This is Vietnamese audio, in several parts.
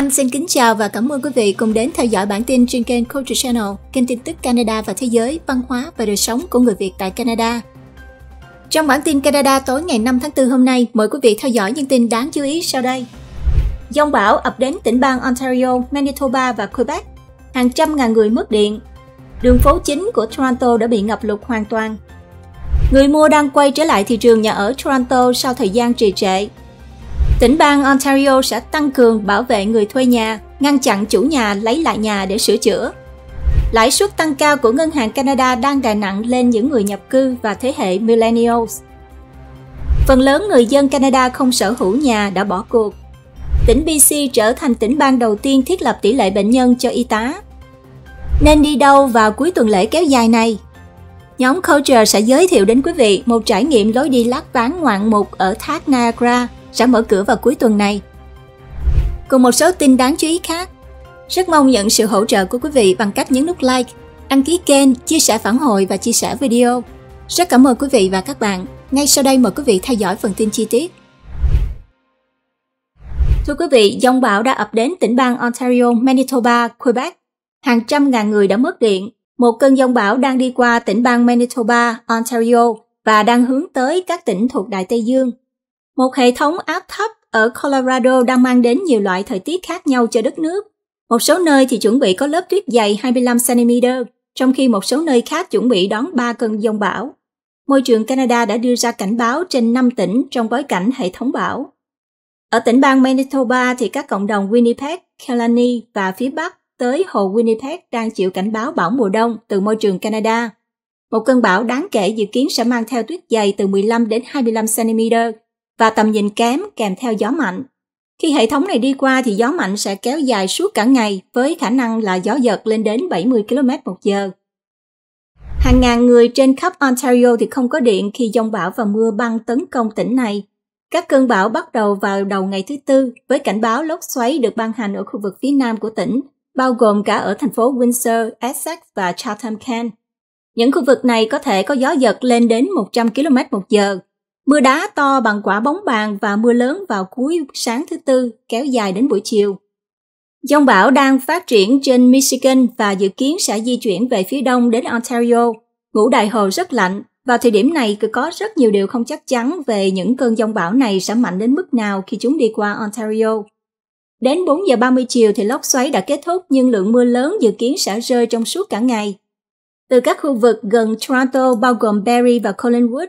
Anh xin kính chào và cảm ơn quý vị cùng đến theo dõi bản tin trên kênh Culture Channel, kênh tin tức Canada và thế giới, văn hóa và đời sống của người Việt tại Canada. Trong bản tin Canada tối ngày 5 tháng 4 hôm nay, mời quý vị theo dõi những tin đáng chú ý sau đây. Dông bão ập đến tỉnh bang Ontario, Manitoba và Quebec. Hàng trăm ngàn người mất điện. Đường phố chính của Toronto đã bị ngập lụt hoàn toàn. Người mua đang quay trở lại thị trường nhà ở Toronto sau thời gian trì trệ Tỉnh bang Ontario sẽ tăng cường bảo vệ người thuê nhà, ngăn chặn chủ nhà lấy lại nhà để sửa chữa. Lãi suất tăng cao của Ngân hàng Canada đang đè nặng lên những người nhập cư và thế hệ millennials. Phần lớn người dân Canada không sở hữu nhà đã bỏ cuộc. Tỉnh BC trở thành tỉnh bang đầu tiên thiết lập tỷ lệ bệnh nhân cho y tá. Nên đi đâu vào cuối tuần lễ kéo dài này? Nhóm Culture sẽ giới thiệu đến quý vị một trải nghiệm lối đi lát ván ngoạn mục ở thác Niagara sẽ mở cửa vào cuối tuần này. Cùng một số tin đáng chú ý khác. Rất mong nhận sự hỗ trợ của quý vị bằng cách nhấn nút like, đăng ký kênh, chia sẻ phản hồi và chia sẻ video. Rất cảm ơn quý vị và các bạn. Ngay sau đây mời quý vị theo dõi phần tin chi tiết. Thưa quý vị, dòng bão đã ập đến tỉnh bang Ontario, Manitoba, Quebec. Hàng trăm ngàn người đã mất điện. Một cơn dòng bão đang đi qua tỉnh bang Manitoba, Ontario và đang hướng tới các tỉnh thuộc Đại Tây Dương. Một hệ thống áp thấp ở Colorado đang mang đến nhiều loại thời tiết khác nhau cho đất nước. Một số nơi thì chuẩn bị có lớp tuyết dày 25cm, trong khi một số nơi khác chuẩn bị đón 3 cơn giông bão. Môi trường Canada đã đưa ra cảnh báo trên 5 tỉnh trong bối cảnh hệ thống bão. Ở tỉnh bang Manitoba thì các cộng đồng Winnipeg, Kelani và phía Bắc tới hồ Winnipeg đang chịu cảnh báo bão mùa đông từ môi trường Canada. Một cơn bão đáng kể dự kiến sẽ mang theo tuyết dày từ 15 đến 25 cm và tầm nhìn kém kèm theo gió mạnh. Khi hệ thống này đi qua thì gió mạnh sẽ kéo dài suốt cả ngày với khả năng là gió giật lên đến 70 km một giờ. Hàng ngàn người trên khắp Ontario thì không có điện khi dông bão và mưa băng tấn công tỉnh này. Các cơn bão bắt đầu vào đầu ngày thứ Tư với cảnh báo lốc xoáy được ban hành ở khu vực phía nam của tỉnh, bao gồm cả ở thành phố Windsor, Essex và Chatham Kent. Những khu vực này có thể có gió giật lên đến 100 km một giờ, Mưa đá to bằng quả bóng bàn và mưa lớn vào cuối sáng thứ Tư kéo dài đến buổi chiều. Dông bão đang phát triển trên Michigan và dự kiến sẽ di chuyển về phía đông đến Ontario. Ngũ đại hồ rất lạnh, vào thời điểm này cứ có rất nhiều điều không chắc chắn về những cơn dông bão này sẽ mạnh đến mức nào khi chúng đi qua Ontario. Đến 4 giờ 30 chiều thì lốc xoáy đã kết thúc nhưng lượng mưa lớn dự kiến sẽ rơi trong suốt cả ngày. Từ các khu vực gần Toronto bao gồm Barrie và Collingwood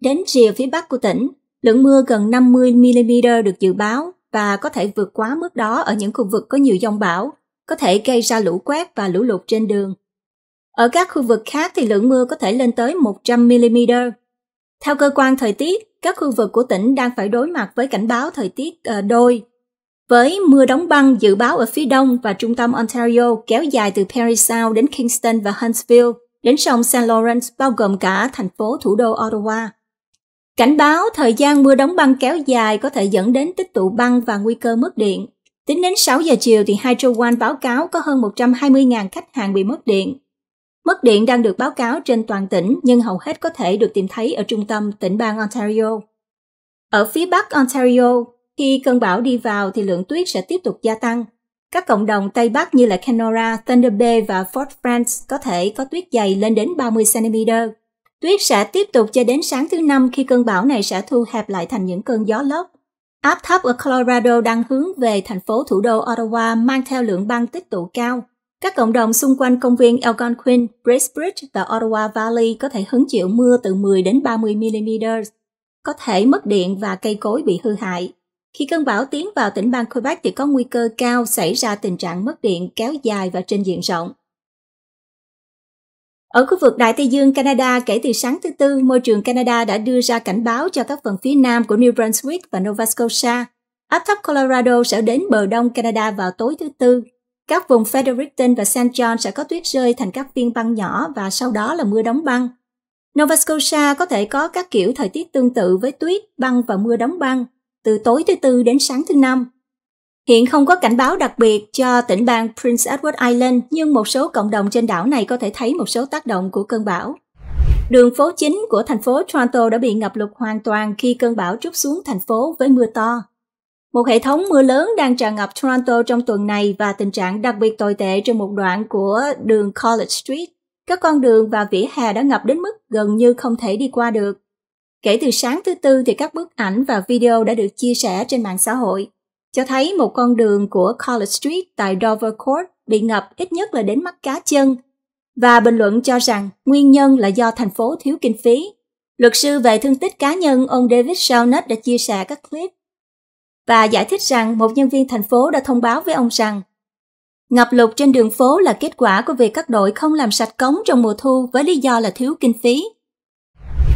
Đến rìa phía bắc của tỉnh, lượng mưa gần 50mm được dự báo và có thể vượt quá mức đó ở những khu vực có nhiều dông bão, có thể gây ra lũ quét và lũ lụt trên đường. Ở các khu vực khác thì lượng mưa có thể lên tới 100mm. Theo cơ quan thời tiết, các khu vực của tỉnh đang phải đối mặt với cảnh báo thời tiết ờ, đôi. Với mưa đóng băng dự báo ở phía đông và trung tâm Ontario kéo dài từ Perry Sound đến Kingston và Huntsville, đến sông St. Lawrence bao gồm cả thành phố thủ đô Ottawa. Cảnh báo thời gian mưa đóng băng kéo dài có thể dẫn đến tích tụ băng và nguy cơ mất điện. Tính đến 6 giờ chiều thì Hydro One báo cáo có hơn 120.000 khách hàng bị mất điện. Mất điện đang được báo cáo trên toàn tỉnh nhưng hầu hết có thể được tìm thấy ở trung tâm tỉnh bang Ontario. Ở phía bắc Ontario, khi cơn bão đi vào thì lượng tuyết sẽ tiếp tục gia tăng. Các cộng đồng Tây Bắc như là Kenora, Thunder Bay và Fort France có thể có tuyết dày lên đến 30 cm. Tuyết sẽ tiếp tục cho đến sáng thứ năm khi cơn bão này sẽ thu hẹp lại thành những cơn gió lốc. Áp thấp ở Colorado đang hướng về thành phố thủ đô Ottawa mang theo lượng băng tích tụ cao. Các cộng đồng xung quanh công viên Algonquin, Bracebridge và Ottawa Valley có thể hứng chịu mưa từ 10 đến 30 mm, có thể mất điện và cây cối bị hư hại. Khi cơn bão tiến vào tỉnh bang Quebec thì có nguy cơ cao xảy ra tình trạng mất điện kéo dài và trên diện rộng. Ở khu vực Đại Tây Dương Canada kể từ sáng thứ Tư, môi trường Canada đã đưa ra cảnh báo cho các phần phía nam của New Brunswick và Nova Scotia. Áp thấp Colorado sẽ đến bờ đông Canada vào tối thứ Tư. Các vùng Fredericton và St. John sẽ có tuyết rơi thành các viên băng nhỏ và sau đó là mưa đóng băng. Nova Scotia có thể có các kiểu thời tiết tương tự với tuyết, băng và mưa đóng băng từ tối thứ Tư đến sáng thứ Năm. Hiện không có cảnh báo đặc biệt cho tỉnh bang Prince Edward Island, nhưng một số cộng đồng trên đảo này có thể thấy một số tác động của cơn bão. Đường phố chính của thành phố Toronto đã bị ngập lụt hoàn toàn khi cơn bão trút xuống thành phố với mưa to. Một hệ thống mưa lớn đang tràn ngập Toronto trong tuần này và tình trạng đặc biệt tồi tệ trên một đoạn của đường College Street. Các con đường và vỉa hè đã ngập đến mức gần như không thể đi qua được. Kể từ sáng thứ Tư thì các bức ảnh và video đã được chia sẻ trên mạng xã hội cho thấy một con đường của College Street tại Dovercourt bị ngập ít nhất là đến mắt cá chân và bình luận cho rằng nguyên nhân là do thành phố thiếu kinh phí. Luật sư về thương tích cá nhân ông David Shawnett đã chia sẻ các clip và giải thích rằng một nhân viên thành phố đã thông báo với ông rằng ngập lụt trên đường phố là kết quả của việc các đội không làm sạch cống trong mùa thu với lý do là thiếu kinh phí.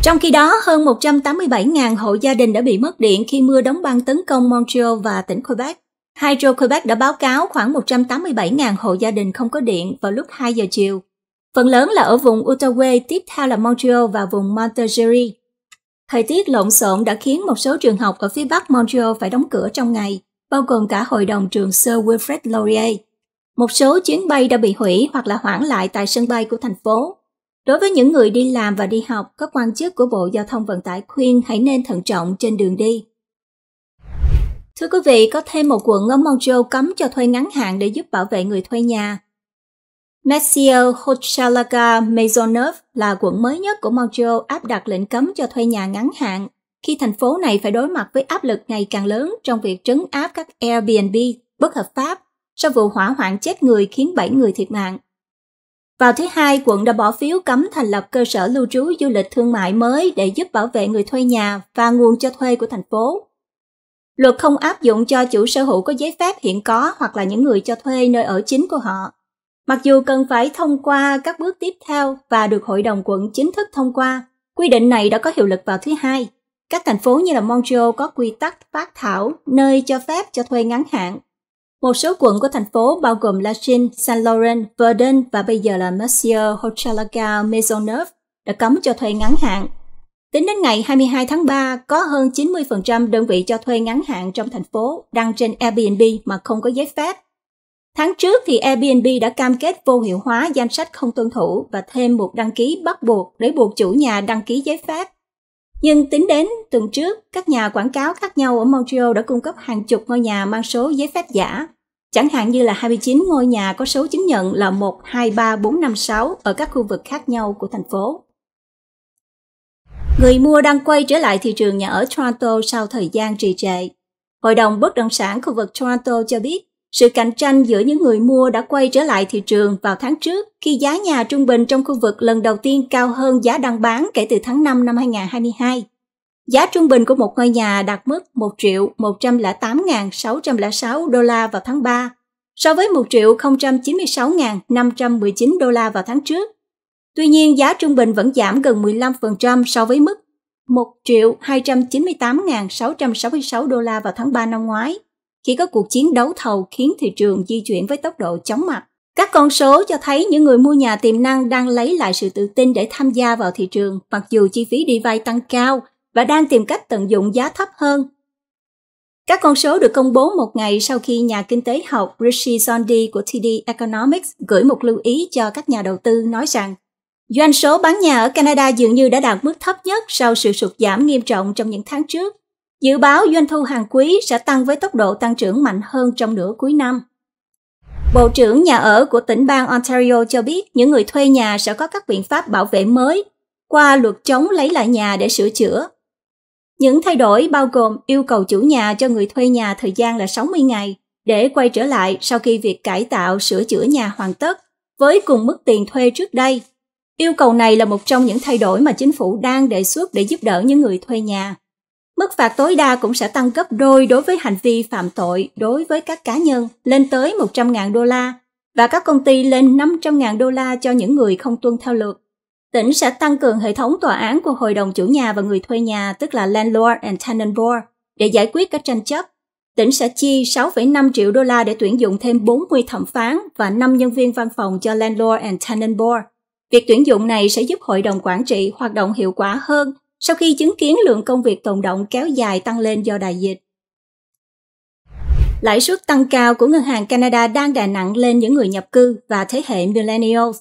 Trong khi đó, hơn 187.000 hộ gia đình đã bị mất điện khi mưa đóng băng tấn công Montreal và tỉnh Quebec. Hydro-Quebec đã báo cáo khoảng 187.000 hộ gia đình không có điện vào lúc 2 giờ chiều. Phần lớn là ở vùng Outaouais, tiếp theo là Montreal và vùng Montérégie. Thời tiết lộn xộn đã khiến một số trường học ở phía bắc Montreal phải đóng cửa trong ngày, bao gồm cả hội đồng trường Sir Wilfrid Laurier. Một số chuyến bay đã bị hủy hoặc là hoãn lại tại sân bay của thành phố. Đối với những người đi làm và đi học, các quan chức của Bộ Giao thông Vận tải khuyên hãy nên thận trọng trên đường đi. Thưa quý vị, có thêm một quận ở Montreal cấm cho thuê ngắn hạn để giúp bảo vệ người thuê nhà. Messier hochelaga Maisonneuve là quận mới nhất của Montreal áp đặt lệnh cấm cho thuê nhà ngắn hạn khi thành phố này phải đối mặt với áp lực ngày càng lớn trong việc trấn áp các Airbnb bất hợp pháp sau vụ hỏa hoạn chết người khiến 7 người thiệt mạng vào thứ hai, quận đã bỏ phiếu cấm thành lập cơ sở lưu trú du lịch thương mại mới để giúp bảo vệ người thuê nhà và nguồn cho thuê của thành phố. Luật không áp dụng cho chủ sở hữu có giấy phép hiện có hoặc là những người cho thuê nơi ở chính của họ. Mặc dù cần phải thông qua các bước tiếp theo và được hội đồng quận chính thức thông qua, quy định này đã có hiệu lực vào thứ hai. Các thành phố như là Montreal có quy tắc phát thảo nơi cho phép cho thuê ngắn hạn một số quận của thành phố bao gồm Lachin, Saint Laurent, Verdun và bây giờ là Mercier, Hochelaga, Maisonneuve đã cấm cho thuê ngắn hạn. Tính đến ngày 22 tháng 3, có hơn 90% đơn vị cho thuê ngắn hạn trong thành phố đăng trên Airbnb mà không có giấy phép. Tháng trước thì Airbnb đã cam kết vô hiệu hóa danh sách không tuân thủ và thêm một đăng ký bắt buộc để buộc chủ nhà đăng ký giấy phép. Nhưng tính đến tuần trước, các nhà quảng cáo khác nhau ở Montreal đã cung cấp hàng chục ngôi nhà mang số giấy phép giả. Chẳng hạn như là 29 ngôi nhà có số chứng nhận là 1, 2, 3, 4, 5, 6 ở các khu vực khác nhau của thành phố. Người mua đang quay trở lại thị trường nhà ở Toronto sau thời gian trì trệ. Hội đồng bất động sản khu vực Toronto cho biết sự cạnh tranh giữa những người mua đã quay trở lại thị trường vào tháng trước khi giá nhà trung bình trong khu vực lần đầu tiên cao hơn giá đăng bán kể từ tháng 5 năm 2022. Giá trung bình của một ngôi nhà đạt mức 1 triệu 108.606 đô la vào tháng 3, so với 1 triệu 096.519 đô la vào tháng trước. Tuy nhiên, giá trung bình vẫn giảm gần 15% so với mức 1 triệu 298.666 đô la vào tháng 3 năm ngoái – khi có cuộc chiến đấu thầu khiến thị trường di chuyển với tốc độ chóng mặt. Các con số cho thấy những người mua nhà tiềm năng đang lấy lại sự tự tin để tham gia vào thị trường mặc dù chi phí đi vay tăng cao và đang tìm cách tận dụng giá thấp hơn. Các con số được công bố một ngày sau khi nhà kinh tế học Rishi Sondi của TD Economics gửi một lưu ý cho các nhà đầu tư nói rằng doanh số bán nhà ở Canada dường như đã đạt mức thấp nhất sau sự sụt giảm nghiêm trọng trong những tháng trước Dự báo doanh thu hàng quý sẽ tăng với tốc độ tăng trưởng mạnh hơn trong nửa cuối năm. Bộ trưởng nhà ở của tỉnh bang Ontario cho biết những người thuê nhà sẽ có các biện pháp bảo vệ mới qua luật chống lấy lại nhà để sửa chữa. Những thay đổi bao gồm yêu cầu chủ nhà cho người thuê nhà thời gian là 60 ngày để quay trở lại sau khi việc cải tạo sửa chữa nhà hoàn tất với cùng mức tiền thuê trước đây. Yêu cầu này là một trong những thay đổi mà chính phủ đang đề xuất để giúp đỡ những người thuê nhà. Mức phạt tối đa cũng sẽ tăng gấp đôi đối với hành vi phạm tội đối với các cá nhân lên tới 100.000 đô la và các công ty lên 500.000 đô la cho những người không tuân theo luật. Tỉnh sẽ tăng cường hệ thống tòa án của hội đồng chủ nhà và người thuê nhà, tức là Landlord and Tenant Board, để giải quyết các tranh chấp. Tỉnh sẽ chi 6,5 triệu đô la để tuyển dụng thêm 40 thẩm phán và 5 nhân viên văn phòng cho Landlord and Tenant Board. Việc tuyển dụng này sẽ giúp hội đồng quản trị hoạt động hiệu quả hơn sau khi chứng kiến lượng công việc tồn động kéo dài tăng lên do đại dịch. Lãi suất tăng cao của Ngân hàng Canada đang đè nặng lên những người nhập cư và thế hệ Millennials.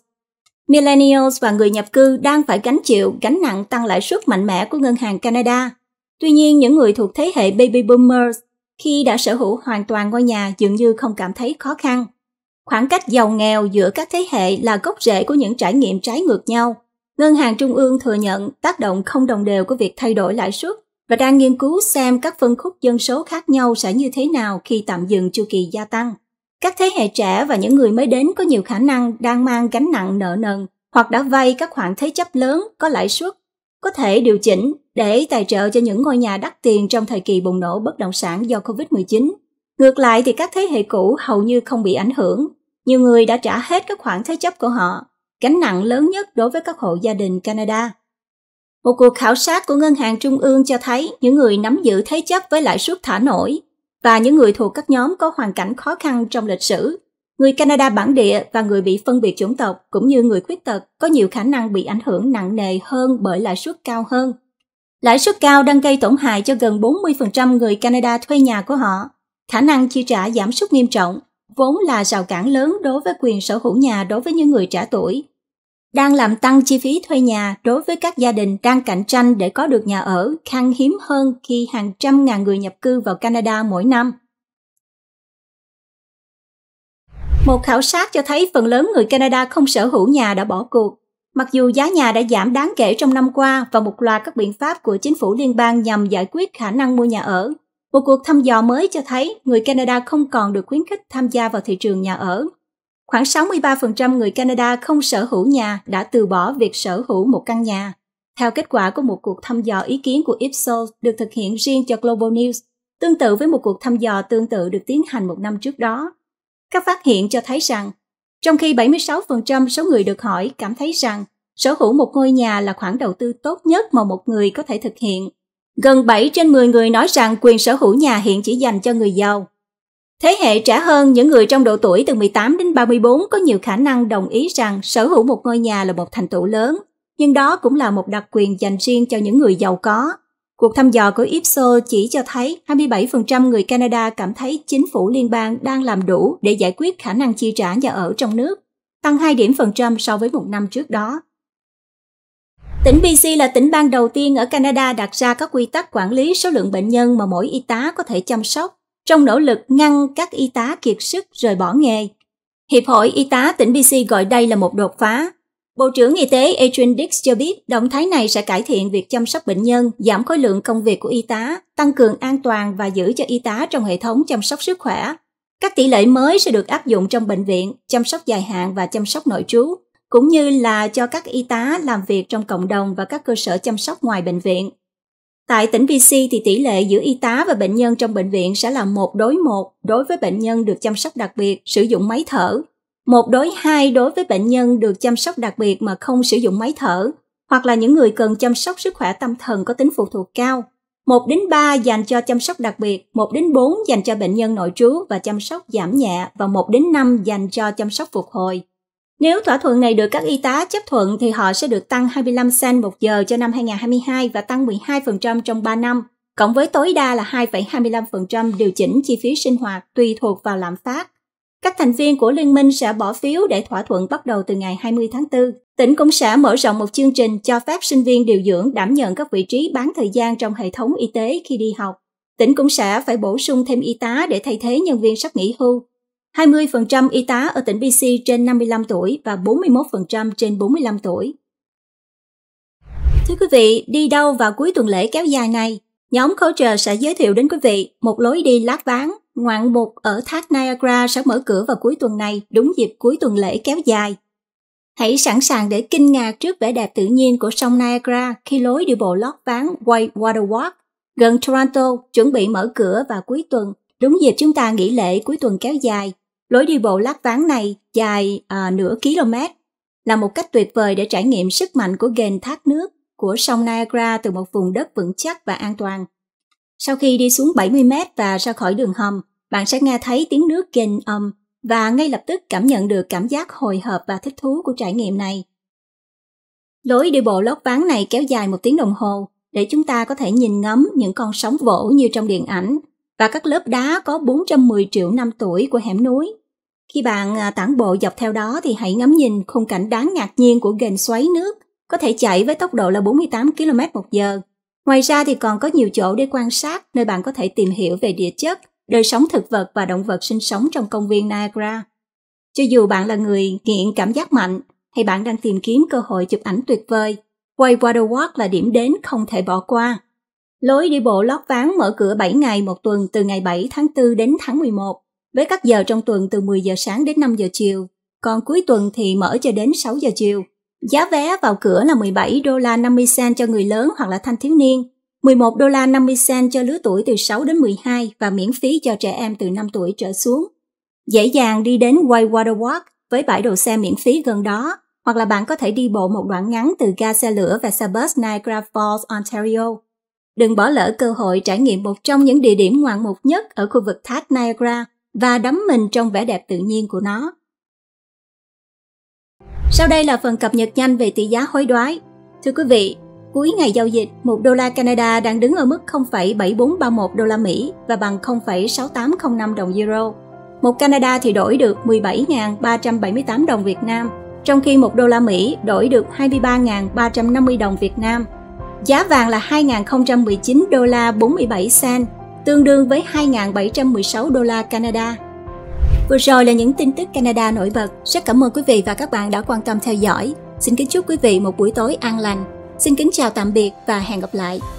Millennials và người nhập cư đang phải gánh chịu gánh nặng tăng lãi suất mạnh mẽ của Ngân hàng Canada. Tuy nhiên, những người thuộc thế hệ Baby Boomers khi đã sở hữu hoàn toàn ngôi nhà dường như không cảm thấy khó khăn. Khoảng cách giàu nghèo giữa các thế hệ là gốc rễ của những trải nghiệm trái ngược nhau Ngân hàng Trung ương thừa nhận tác động không đồng đều của việc thay đổi lãi suất và đang nghiên cứu xem các phân khúc dân số khác nhau sẽ như thế nào khi tạm dừng chu kỳ gia tăng. Các thế hệ trẻ và những người mới đến có nhiều khả năng đang mang gánh nặng nợ nần hoặc đã vay các khoản thế chấp lớn có lãi suất, có thể điều chỉnh để tài trợ cho những ngôi nhà đắt tiền trong thời kỳ bùng nổ bất động sản do Covid-19. Ngược lại thì các thế hệ cũ hầu như không bị ảnh hưởng. Nhiều người đã trả hết các khoản thế chấp của họ gánh nặng lớn nhất đối với các hộ gia đình Canada. Một cuộc khảo sát của Ngân hàng Trung ương cho thấy những người nắm giữ thế chấp với lãi suất thả nổi và những người thuộc các nhóm có hoàn cảnh khó khăn trong lịch sử, người Canada bản địa và người bị phân biệt chủng tộc cũng như người khuyết tật có nhiều khả năng bị ảnh hưởng nặng nề hơn bởi lãi suất cao hơn. Lãi suất cao đang gây tổn hại cho gần 40% người Canada thuê nhà của họ. Khả năng chi trả giảm sút nghiêm trọng, vốn là rào cản lớn đối với quyền sở hữu nhà đối với những người trả tuổi đang làm tăng chi phí thuê nhà đối với các gia đình đang cạnh tranh để có được nhà ở khan hiếm hơn khi hàng trăm ngàn người nhập cư vào Canada mỗi năm. Một khảo sát cho thấy phần lớn người Canada không sở hữu nhà đã bỏ cuộc, mặc dù giá nhà đã giảm đáng kể trong năm qua và một loạt các biện pháp của chính phủ liên bang nhằm giải quyết khả năng mua nhà ở. Một cuộc thăm dò mới cho thấy người Canada không còn được khuyến khích tham gia vào thị trường nhà ở Khoảng 63% người Canada không sở hữu nhà đã từ bỏ việc sở hữu một căn nhà. Theo kết quả của một cuộc thăm dò ý kiến của Ipsos được thực hiện riêng cho Global News, tương tự với một cuộc thăm dò tương tự được tiến hành một năm trước đó. Các phát hiện cho thấy rằng, trong khi 76% số người được hỏi cảm thấy rằng sở hữu một ngôi nhà là khoản đầu tư tốt nhất mà một người có thể thực hiện. Gần 7 trên 10 người nói rằng quyền sở hữu nhà hiện chỉ dành cho người giàu. Thế hệ trẻ hơn những người trong độ tuổi từ 18 đến 34 có nhiều khả năng đồng ý rằng sở hữu một ngôi nhà là một thành tựu lớn, nhưng đó cũng là một đặc quyền dành riêng cho những người giàu có. Cuộc thăm dò của Ipsos chỉ cho thấy 27% người Canada cảm thấy chính phủ liên bang đang làm đủ để giải quyết khả năng chi trả nhà ở trong nước, tăng 2 điểm phần trăm so với một năm trước đó. Tỉnh BC là tỉnh bang đầu tiên ở Canada đặt ra các quy tắc quản lý số lượng bệnh nhân mà mỗi y tá có thể chăm sóc trong nỗ lực ngăn các y tá kiệt sức rời bỏ nghề. Hiệp hội Y tá tỉnh BC gọi đây là một đột phá. Bộ trưởng Y tế Adrian Dix cho biết động thái này sẽ cải thiện việc chăm sóc bệnh nhân, giảm khối lượng công việc của y tá, tăng cường an toàn và giữ cho y tá trong hệ thống chăm sóc sức khỏe. Các tỷ lệ mới sẽ được áp dụng trong bệnh viện, chăm sóc dài hạn và chăm sóc nội trú, cũng như là cho các y tá làm việc trong cộng đồng và các cơ sở chăm sóc ngoài bệnh viện. Tại tỉnh bc thì tỷ lệ giữa y tá và bệnh nhân trong bệnh viện sẽ là một đối một đối với bệnh nhân được chăm sóc đặc biệt sử dụng máy thở, một đối hai đối với bệnh nhân được chăm sóc đặc biệt mà không sử dụng máy thở, hoặc là những người cần chăm sóc sức khỏe tâm thần có tính phụ thuộc cao. 1 đến 3 dành cho chăm sóc đặc biệt, 1 đến 4 dành cho bệnh nhân nội trú và chăm sóc giảm nhẹ và 1 đến 5 dành cho chăm sóc phục hồi. Nếu thỏa thuận này được các y tá chấp thuận thì họ sẽ được tăng 25 cent một giờ cho năm 2022 và tăng 12% trong 3 năm, cộng với tối đa là 2,25% điều chỉnh chi phí sinh hoạt tùy thuộc vào lạm phát. Các thành viên của liên minh sẽ bỏ phiếu để thỏa thuận bắt đầu từ ngày 20 tháng 4. Tỉnh cũng sẽ mở rộng một chương trình cho phép sinh viên điều dưỡng đảm nhận các vị trí bán thời gian trong hệ thống y tế khi đi học. Tỉnh cũng sẽ phải bổ sung thêm y tá để thay thế nhân viên sắp nghỉ hưu 20% y tá ở tỉnh BC trên 55 tuổi và 41% trên 45 tuổi. Thưa quý vị, đi đâu vào cuối tuần lễ kéo dài này? Nhóm Culture sẽ giới thiệu đến quý vị một lối đi lát ván, ngoạn mục ở thác Niagara sẽ mở cửa vào cuối tuần này, đúng dịp cuối tuần lễ kéo dài. Hãy sẵn sàng để kinh ngạc trước vẻ đẹp tự nhiên của sông Niagara khi lối đi bộ lót ván White Water Walk gần Toronto chuẩn bị mở cửa vào cuối tuần, đúng dịp chúng ta nghỉ lễ cuối tuần kéo dài. Lối đi bộ lát ván này dài à, nửa km, là một cách tuyệt vời để trải nghiệm sức mạnh của ghềnh thác nước của sông Niagara từ một vùng đất vững chắc và an toàn. Sau khi đi xuống 70 m và ra khỏi đường hầm, bạn sẽ nghe thấy tiếng nước ghềnh âm và ngay lập tức cảm nhận được cảm giác hồi hộp và thích thú của trải nghiệm này. Lối đi bộ lót ván này kéo dài một tiếng đồng hồ để chúng ta có thể nhìn ngắm những con sóng vỗ như trong điện ảnh và các lớp đá có 410 triệu năm tuổi của hẻm núi. Khi bạn à, tản bộ dọc theo đó thì hãy ngắm nhìn khung cảnh đáng ngạc nhiên của ghềnh xoáy nước, có thể chạy với tốc độ là 48 km một giờ. Ngoài ra thì còn có nhiều chỗ để quan sát nơi bạn có thể tìm hiểu về địa chất, đời sống thực vật và động vật sinh sống trong công viên Niagara. Cho dù bạn là người nghiện cảm giác mạnh hay bạn đang tìm kiếm cơ hội chụp ảnh tuyệt vời, Water Walk là điểm đến không thể bỏ qua. Lối đi bộ lót ván mở cửa 7 ngày một tuần từ ngày 7 tháng 4 đến tháng 11 với các giờ trong tuần từ 10 giờ sáng đến 5 giờ chiều, còn cuối tuần thì mở cho đến 6 giờ chiều. Giá vé vào cửa là 17 đô la 50 cent cho người lớn hoặc là thanh thiếu niên, 11 đô la 50 cent cho lứa tuổi từ 6 đến 12 và miễn phí cho trẻ em từ 5 tuổi trở xuống. Dễ dàng đi đến Whitewater Walk với bãi đồ xe miễn phí gần đó, hoặc là bạn có thể đi bộ một đoạn ngắn từ ga xe lửa và xe bus Niagara Falls, Ontario. Đừng bỏ lỡ cơ hội trải nghiệm một trong những địa điểm ngoạn mục nhất ở khu vực thác Niagara – và đắm mình trong vẻ đẹp tự nhiên của nó. Sau đây là phần cập nhật nhanh về tỷ giá hối đoái. Thưa quý vị, cuối ngày giao dịch, 1 đô la Canada đang đứng ở mức 0,7431 đô la Mỹ và bằng 0,6805 đồng euro. Một Canada thì đổi được 17.378 đồng Việt Nam, trong khi 1 đô la Mỹ đổi được 23.350 đồng Việt Nam. Giá vàng là 2.019 đô la 47 cent, tương đương với 2.716 đô la Canada. Vừa rồi là những tin tức Canada nổi bật. Rất cảm ơn quý vị và các bạn đã quan tâm theo dõi. Xin kính chúc quý vị một buổi tối an lành. Xin kính chào tạm biệt và hẹn gặp lại.